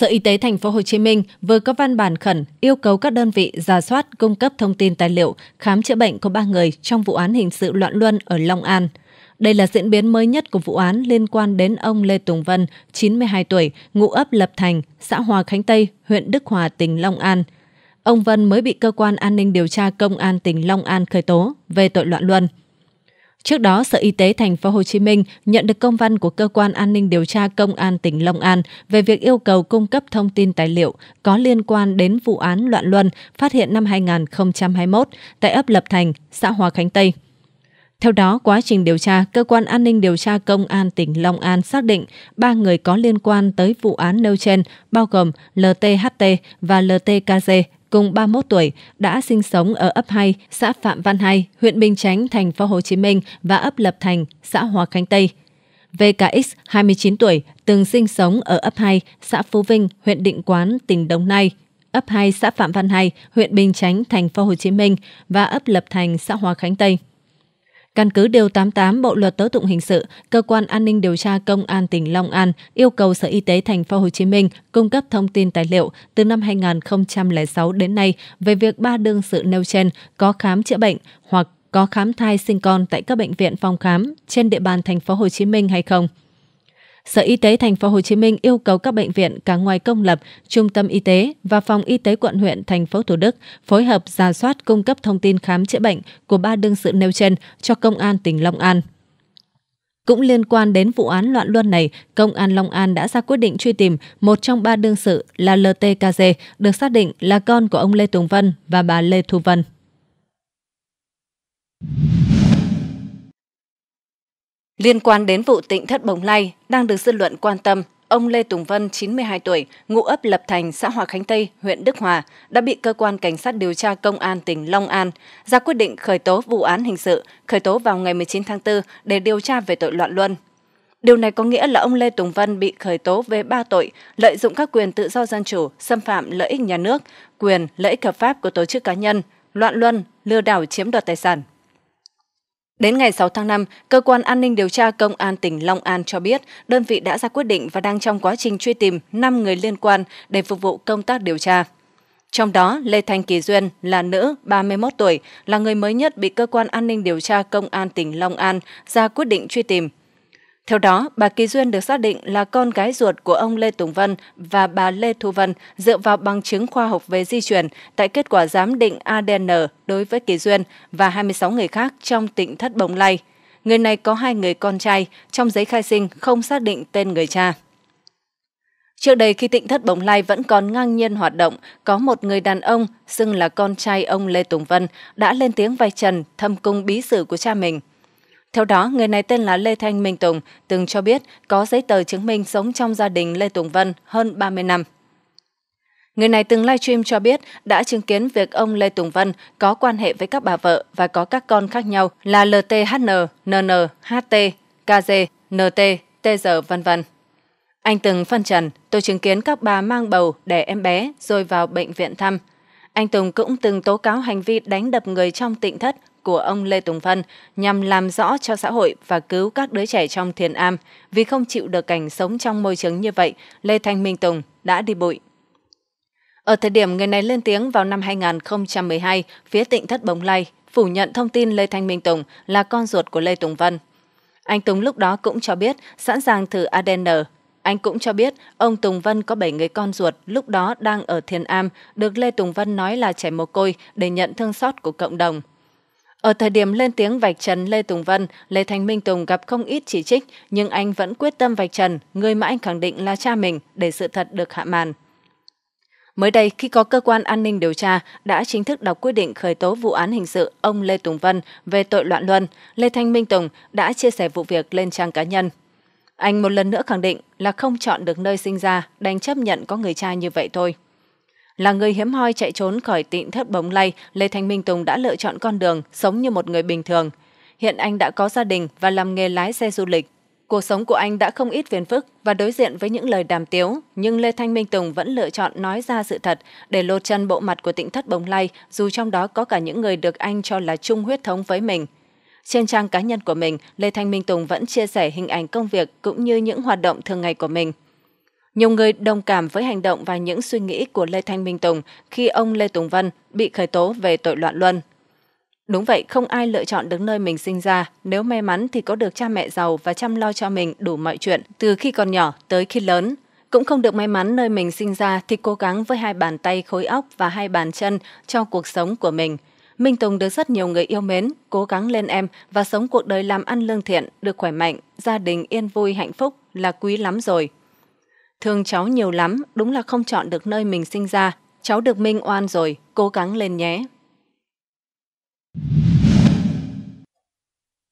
Sở Y tế thành phố Hồ Chí Minh vừa có văn bản khẩn yêu cầu các đơn vị ra soát cung cấp thông tin tài liệu khám chữa bệnh của ba người trong vụ án hình sự loạn luân ở Long An. Đây là diễn biến mới nhất của vụ án liên quan đến ông Lê Tùng Vân, 92 tuổi, ngụ ấp Lập Thành, xã Hòa Khánh Tây, huyện Đức Hòa, tỉnh Long An. Ông Vân mới bị cơ quan an ninh điều tra công an tỉnh Long An khởi tố về tội loạn luân. Trước đó, Sở Y tế thành phố Hồ Chí Minh nhận được công văn của cơ quan an ninh điều tra công an tỉnh Long An về việc yêu cầu cung cấp thông tin tài liệu có liên quan đến vụ án loạn luân phát hiện năm 2021 tại ấp Lập Thành, xã Hòa Khánh Tây. Theo đó, quá trình điều tra, cơ quan an ninh điều tra công an tỉnh Long An xác định ba người có liên quan tới vụ án nêu trên bao gồm LTHT và LTKG cùng 31 tuổi, đã sinh sống ở ấp 2, xã Phạm Văn Hai, huyện Bình Chánh, thành phố Hồ Chí Minh và ấp Lập Thành, xã Hòa Khánh Tây. VKX, 29 tuổi, từng sinh sống ở ấp 2, xã Phú Vinh, huyện Định Quán, tỉnh Đồng Nai, ấp 2 xã Phạm Văn Hai, huyện Bình Chánh, thành phố Hồ Chí Minh và ấp Lập Thành, xã Hòa Khánh Tây. Căn cứ Điều 88 Bộ Luật Tố Tụng Hình sự, Cơ quan An ninh Điều tra Công an tỉnh Long An yêu cầu Sở Y tế thành phố Hồ Chí Minh cung cấp thông tin tài liệu từ năm 2006 đến nay về việc ba đương sự nêu trên có khám chữa bệnh hoặc có khám thai sinh con tại các bệnh viện phòng khám trên địa bàn thành phố Hồ Chí Minh hay không. Sở Y tế thành phố Hồ Chí Minh yêu cầu các bệnh viện cả ngoài công lập, trung tâm y tế và phòng y tế quận huyện thành phố Thủ Đức phối hợp giả soát cung cấp thông tin khám chữa bệnh của ba đương sự nêu trên cho công an tỉnh Long An. Cũng liên quan đến vụ án loạn luân này, Công an Long An đã ra quyết định truy tìm một trong ba đương sự là LTKG, được xác định là con của ông Lê Tùng Vân và bà Lê Thu Vân. Liên quan đến vụ tịnh thất Bồng Lai đang được dư luận quan tâm, ông Lê Tùng Vân, 92 tuổi, ngụ ấp Lập Thành, xã Hòa Khánh Tây, huyện Đức Hòa, đã bị cơ quan cảnh sát điều tra công an tỉnh Long An ra quyết định khởi tố vụ án hình sự, khởi tố vào ngày 19 tháng 4 để điều tra về tội loạn luân. Điều này có nghĩa là ông Lê Tùng Vân bị khởi tố về ba tội lợi dụng các quyền tự do dân chủ, xâm phạm lợi ích nhà nước, quyền lợi ích hợp pháp của tổ chức cá nhân, loạn luân, lừa đảo chiếm đoạt tài sản. Đến ngày 6 tháng 5, Cơ quan An ninh Điều tra Công an tỉnh Long An cho biết đơn vị đã ra quyết định và đang trong quá trình truy tìm 5 người liên quan để phục vụ công tác điều tra. Trong đó, Lê Thanh Kỳ Duyên là nữ, 31 tuổi, là người mới nhất bị Cơ quan An ninh Điều tra Công an tỉnh Long An ra quyết định truy tìm theo đó, bà Kỳ Duyên được xác định là con gái ruột của ông Lê Tùng Vân và bà Lê Thu Vân dựa vào bằng chứng khoa học về di truyền tại kết quả giám định ADN đối với Kỳ Duyên và 26 người khác trong tỉnh Thất Bồng Lai. Người này có hai người con trai, trong giấy khai sinh không xác định tên người cha. Trước đây khi tỉnh Thất Bồng Lai vẫn còn ngang nhiên hoạt động, có một người đàn ông xưng là con trai ông Lê Tùng Vân đã lên tiếng vay trần thâm cung bí sử của cha mình theo đó người này tên là lê thanh minh tùng từng cho biết có giấy tờ chứng minh sống trong gia đình lê tùng vân hơn 30 năm Người này từng livestream cho biết đã chứng kiến việc ông Lê Tùng Vân có quan hệ với các bà vợ và có các con khác nhau là LTHN, NN, HT, KG, NT, TG vân vân. Anh từng phân trần, tôi chứng kiến các bà mang bầu đẻ em bé rồi vào bệnh viện thăm. Anh Tùng cũng từng tố cáo hành vi đánh đập người trong tịnh thất của ông Lê Tùng vân nhằm làm rõ cho xã hội và cứu các đứa trẻ trong thiền am. Vì không chịu được cảnh sống trong môi trường như vậy, Lê Thanh Minh Tùng đã đi bụi. Ở thời điểm người này lên tiếng vào năm 2012, phía tỉnh thất Bồng Lai phủ nhận thông tin Lê Thanh Minh Tùng là con ruột của Lê Tùng Vân. Anh Tùng lúc đó cũng cho biết sẵn sàng thử ADN. Anh cũng cho biết ông Tùng Vân có 7 người con ruột lúc đó đang ở Thiền Am, được Lê Tùng Vân nói là trẻ mồ côi để nhận thương xót của cộng đồng. Ở thời điểm lên tiếng vạch trần Lê Tùng Vân, Lê thanh Minh Tùng gặp không ít chỉ trích, nhưng anh vẫn quyết tâm vạch trần người mà anh khẳng định là cha mình để sự thật được hạ màn. Mới đây, khi có cơ quan an ninh điều tra đã chính thức đọc quyết định khởi tố vụ án hình sự ông Lê Tùng Vân về tội loạn luân, Lê Thanh Minh Tùng đã chia sẻ vụ việc lên trang cá nhân. Anh một lần nữa khẳng định là không chọn được nơi sinh ra, đành chấp nhận có người cha như vậy thôi là người hiếm hoi chạy trốn khỏi tịnh thất bóng lay lê thanh minh tùng đã lựa chọn con đường sống như một người bình thường hiện anh đã có gia đình và làm nghề lái xe du lịch cuộc sống của anh đã không ít phiền phức và đối diện với những lời đàm tiếu nhưng lê thanh minh tùng vẫn lựa chọn nói ra sự thật để lột chân bộ mặt của tịnh thất bồng lai dù trong đó có cả những người được anh cho là chung huyết thống với mình trên trang cá nhân của mình lê thanh minh tùng vẫn chia sẻ hình ảnh công việc cũng như những hoạt động thường ngày của mình nhiều người đồng cảm với hành động và những suy nghĩ của Lê Thanh Minh Tùng khi ông Lê Tùng Vân bị khởi tố về tội loạn luân. Đúng vậy, không ai lựa chọn đứng nơi mình sinh ra, nếu may mắn thì có được cha mẹ giàu và chăm lo cho mình đủ mọi chuyện từ khi còn nhỏ tới khi lớn. Cũng không được may mắn nơi mình sinh ra thì cố gắng với hai bàn tay khối óc và hai bàn chân cho cuộc sống của mình. Minh Tùng được rất nhiều người yêu mến, cố gắng lên em và sống cuộc đời làm ăn lương thiện, được khỏe mạnh, gia đình yên vui hạnh phúc là quý lắm rồi thương cháu nhiều lắm đúng là không chọn được nơi mình sinh ra cháu được minh oan rồi cố gắng lên nhé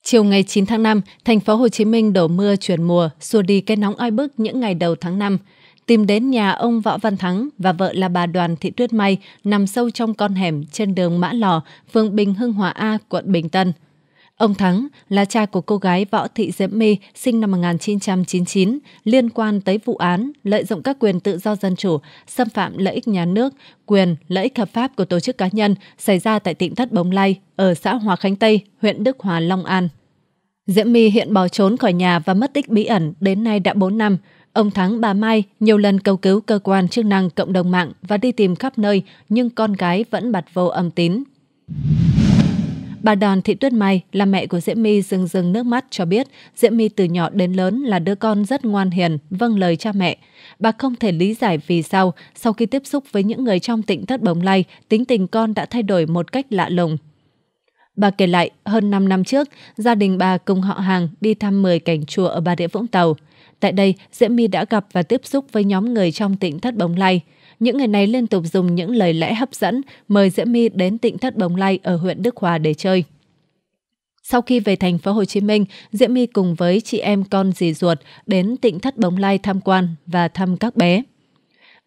Chiều ngày 9 tháng 5, thành phố Hồ Chí Minh đổ mưa chuyển mùa, xua đi cái nóng oi bức những ngày đầu tháng 5. Tìm đến nhà ông Võ Văn Thắng và vợ là bà Đoàn Thị Tuyết May nằm sâu trong con hẻm trên đường Mã Lò, phường Bình Hưng Hòa A, quận Bình Tân. Ông Thắng là cha của cô gái Võ Thị Diễm My sinh năm 1999 liên quan tới vụ án lợi dụng các quyền tự do dân chủ, xâm phạm lợi ích nhà nước, quyền, lợi ích hợp pháp của tổ chức cá nhân xảy ra tại tỉnh Thất bồng lai ở xã Hòa Khánh Tây, huyện Đức Hòa, Long An. Diễm My hiện bỏ trốn khỏi nhà và mất tích bí ẩn đến nay đã 4 năm. Ông Thắng bà Mai nhiều lần cầu cứu cơ quan chức năng cộng đồng mạng và đi tìm khắp nơi nhưng con gái vẫn bặt vô âm tín. Bà Đòn Thị Tuyết Mai là mẹ của Diễm My rưng rưng nước mắt cho biết Diễm My từ nhỏ đến lớn là đứa con rất ngoan hiền, vâng lời cha mẹ. Bà không thể lý giải vì sao sau khi tiếp xúc với những người trong tỉnh thất bồng lai, tính tình con đã thay đổi một cách lạ lùng. Bà kể lại, hơn 5 năm trước, gia đình bà cùng họ hàng đi thăm 10 cảnh chùa ở Bà Rịa Vũng Tàu. Tại đây, Diễm My đã gặp và tiếp xúc với nhóm người trong tỉnh Thất Bồng Lai. Những người này liên tục dùng những lời lẽ hấp dẫn mời Diễm My đến tịnh thất Bồng Lai ở huyện Đức Hòa để chơi. Sau khi về thành phố Hồ Chí Minh, Diễm My cùng với chị em con dì ruột đến tịnh thất Bồng Lai tham quan và thăm các bé.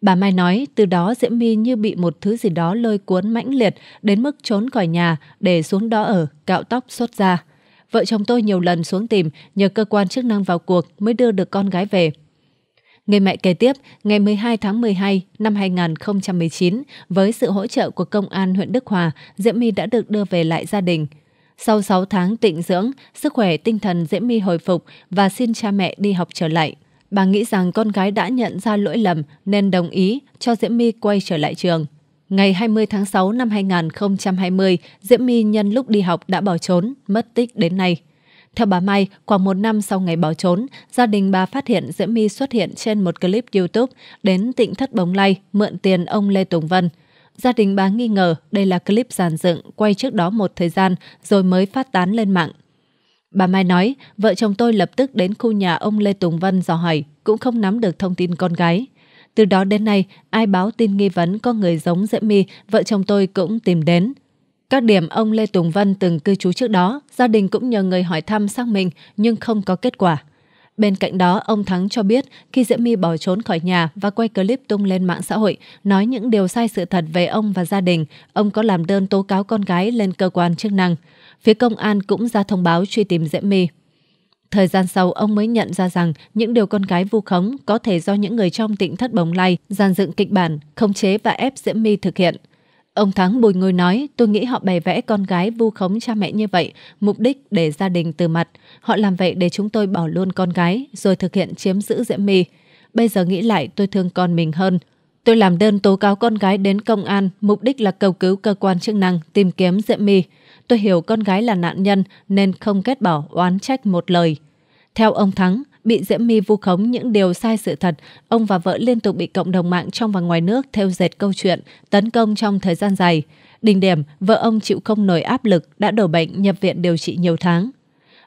Bà Mai nói, từ đó Diễm My như bị một thứ gì đó lôi cuốn mãnh liệt đến mức trốn khỏi nhà để xuống đó ở, cạo tóc xuất ra. Vợ chồng tôi nhiều lần xuống tìm, nhờ cơ quan chức năng vào cuộc mới đưa được con gái về. Người mẹ kể tiếp, ngày 12 tháng 12 năm 2019, với sự hỗ trợ của Công an huyện Đức Hòa, Diễm My đã được đưa về lại gia đình. Sau 6 tháng tịnh dưỡng, sức khỏe tinh thần Diễm My hồi phục và xin cha mẹ đi học trở lại. Bà nghĩ rằng con gái đã nhận ra lỗi lầm nên đồng ý cho Diễm My quay trở lại trường. Ngày 20 tháng 6 năm 2020, Diễm My nhân lúc đi học đã bỏ trốn, mất tích đến nay. Theo bà Mai, khoảng một năm sau ngày bỏ trốn, gia đình bà phát hiện Diễm My xuất hiện trên một clip YouTube đến tịnh Thất Bồng Lay mượn tiền ông Lê Tùng Vân. Gia đình bà nghi ngờ đây là clip giàn dựng quay trước đó một thời gian rồi mới phát tán lên mạng. Bà Mai nói, vợ chồng tôi lập tức đến khu nhà ông Lê Tùng Vân dò hỏi, cũng không nắm được thông tin con gái. Từ đó đến nay, ai báo tin nghi vấn có người giống Diễm My, vợ chồng tôi cũng tìm đến. Các điểm ông Lê Tùng Vân từng cư trú trước đó, gia đình cũng nhờ người hỏi thăm xác minh nhưng không có kết quả. Bên cạnh đó, ông Thắng cho biết khi Diễm My bỏ trốn khỏi nhà và quay clip tung lên mạng xã hội nói những điều sai sự thật về ông và gia đình, ông có làm đơn tố cáo con gái lên cơ quan chức năng. Phía công an cũng ra thông báo truy tìm Diễm My. Thời gian sau, ông mới nhận ra rằng những điều con gái vu khống có thể do những người trong tỉnh thất bồng lai dàn dựng kịch bản, khống chế và ép Diễm My thực hiện. Ông Thắng bồi ngồi nói, tôi nghĩ họ bày vẽ con gái vu khống cha mẹ như vậy, mục đích để gia đình từ mặt. Họ làm vậy để chúng tôi bỏ luôn con gái, rồi thực hiện chiếm giữ Diễm My. Bây giờ nghĩ lại tôi thương con mình hơn. Tôi làm đơn tố cáo con gái đến công an, mục đích là cầu cứu cơ quan chức năng tìm kiếm Diễm My. Tôi hiểu con gái là nạn nhân nên không kết bỏ oán trách một lời. Theo ông Thắng, bị Diễm My vu khống những điều sai sự thật, ông và vợ liên tục bị cộng đồng mạng trong và ngoài nước theo dệt câu chuyện, tấn công trong thời gian dài. Đỉnh điểm, vợ ông chịu không nổi áp lực, đã đổ bệnh nhập viện điều trị nhiều tháng.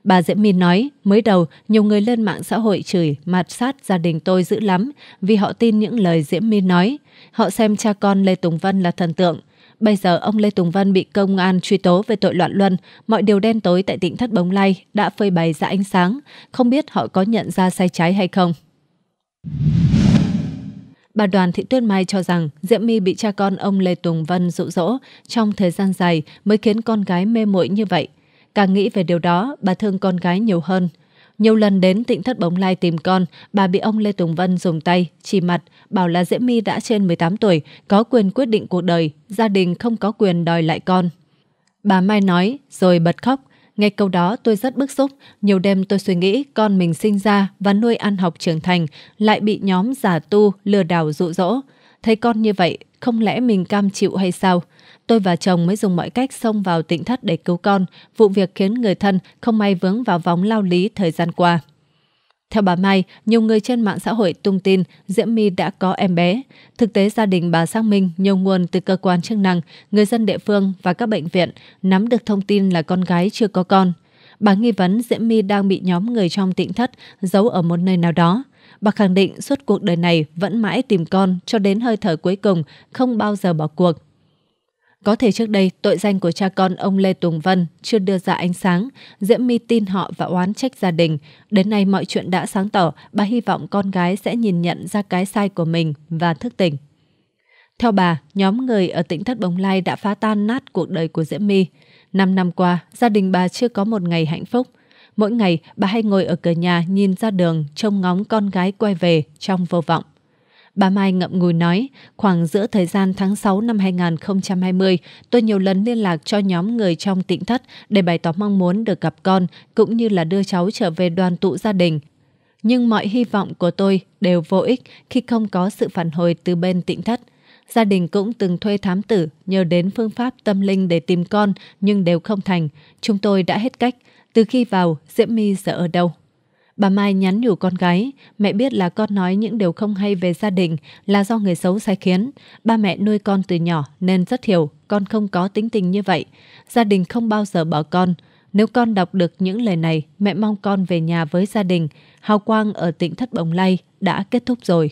Bà Diễm My nói, mới đầu, nhiều người lên mạng xã hội chửi, mạt sát gia đình tôi dữ lắm vì họ tin những lời Diễm My nói. Họ xem cha con Lê Tùng Vân là thần tượng. Bây giờ ông Lê Tùng Vân bị công an truy tố về tội loạn luân, mọi điều đen tối tại tỉnh Thất Bồng Lai đã phơi bày ra ánh sáng, không biết họ có nhận ra sai trái hay không. Bà Đoàn Thị Tuyết Mai cho rằng Diễm My bị cha con ông Lê Tùng Vân dụ dỗ trong thời gian dài mới khiến con gái mê muội như vậy. Càng nghĩ về điều đó, bà thương con gái nhiều hơn – nhiều lần đến tỉnh thất bóng lai tìm con, bà bị ông Lê Tùng Vân dùng tay, chỉ mặt, bảo là Diễm My đã trên 18 tuổi, có quyền quyết định cuộc đời, gia đình không có quyền đòi lại con. Bà Mai nói, rồi bật khóc. Nghe câu đó tôi rất bức xúc, nhiều đêm tôi suy nghĩ con mình sinh ra và nuôi ăn học trưởng thành, lại bị nhóm giả tu, lừa đảo dụ dỗ. Thấy con như vậy, không lẽ mình cam chịu hay sao? tôi và chồng mới dùng mọi cách xông vào tỉnh thất để cứu con. Vụ việc khiến người thân không may vướng vào vòng lao lý thời gian qua. Theo bà Mai, nhiều người trên mạng xã hội tung tin Diễm My đã có em bé. Thực tế gia đình bà xác minh nhiều nguồn từ cơ quan chức năng, người dân địa phương và các bệnh viện nắm được thông tin là con gái chưa có con. Bà nghi vấn Diễm My đang bị nhóm người trong tịnh thất giấu ở một nơi nào đó. Bà khẳng định suốt cuộc đời này vẫn mãi tìm con cho đến hơi thở cuối cùng, không bao giờ bỏ cuộc. Có thể trước đây, tội danh của cha con ông Lê Tùng Vân chưa đưa ra ánh sáng, Diễm My tin họ và oán trách gia đình. Đến nay mọi chuyện đã sáng tỏ, bà hy vọng con gái sẽ nhìn nhận ra cái sai của mình và thức tỉnh. Theo bà, nhóm người ở tỉnh Thất Bồng Lai đã phá tan nát cuộc đời của Diễm My. Năm năm qua, gia đình bà chưa có một ngày hạnh phúc. Mỗi ngày, bà hay ngồi ở cửa nhà nhìn ra đường, trông ngóng con gái quay về trong vô vọng. Bà Mai ngậm ngùi nói, khoảng giữa thời gian tháng 6 năm 2020, tôi nhiều lần liên lạc cho nhóm người trong tỉnh thất để bày tỏ mong muốn được gặp con, cũng như là đưa cháu trở về đoàn tụ gia đình. Nhưng mọi hy vọng của tôi đều vô ích khi không có sự phản hồi từ bên tỉnh thất. Gia đình cũng từng thuê thám tử nhờ đến phương pháp tâm linh để tìm con nhưng đều không thành. Chúng tôi đã hết cách. Từ khi vào, Diễm My giờ ở đâu? Bà Mai nhắn nhủ con gái, mẹ biết là con nói những điều không hay về gia đình là do người xấu sai khiến. Ba mẹ nuôi con từ nhỏ nên rất hiểu con không có tính tình như vậy. Gia đình không bao giờ bỏ con. Nếu con đọc được những lời này, mẹ mong con về nhà với gia đình. Hào quang ở tỉnh Thất Bồng Lai đã kết thúc rồi.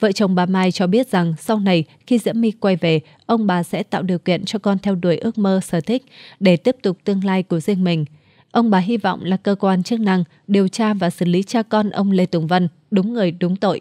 Vợ chồng bà Mai cho biết rằng sau này khi Diễm My quay về, ông bà sẽ tạo điều kiện cho con theo đuổi ước mơ sở thích để tiếp tục tương lai của riêng mình. Ông bà hy vọng là cơ quan chức năng điều tra và xử lý cha con ông Lê Tùng Vân đúng người đúng tội.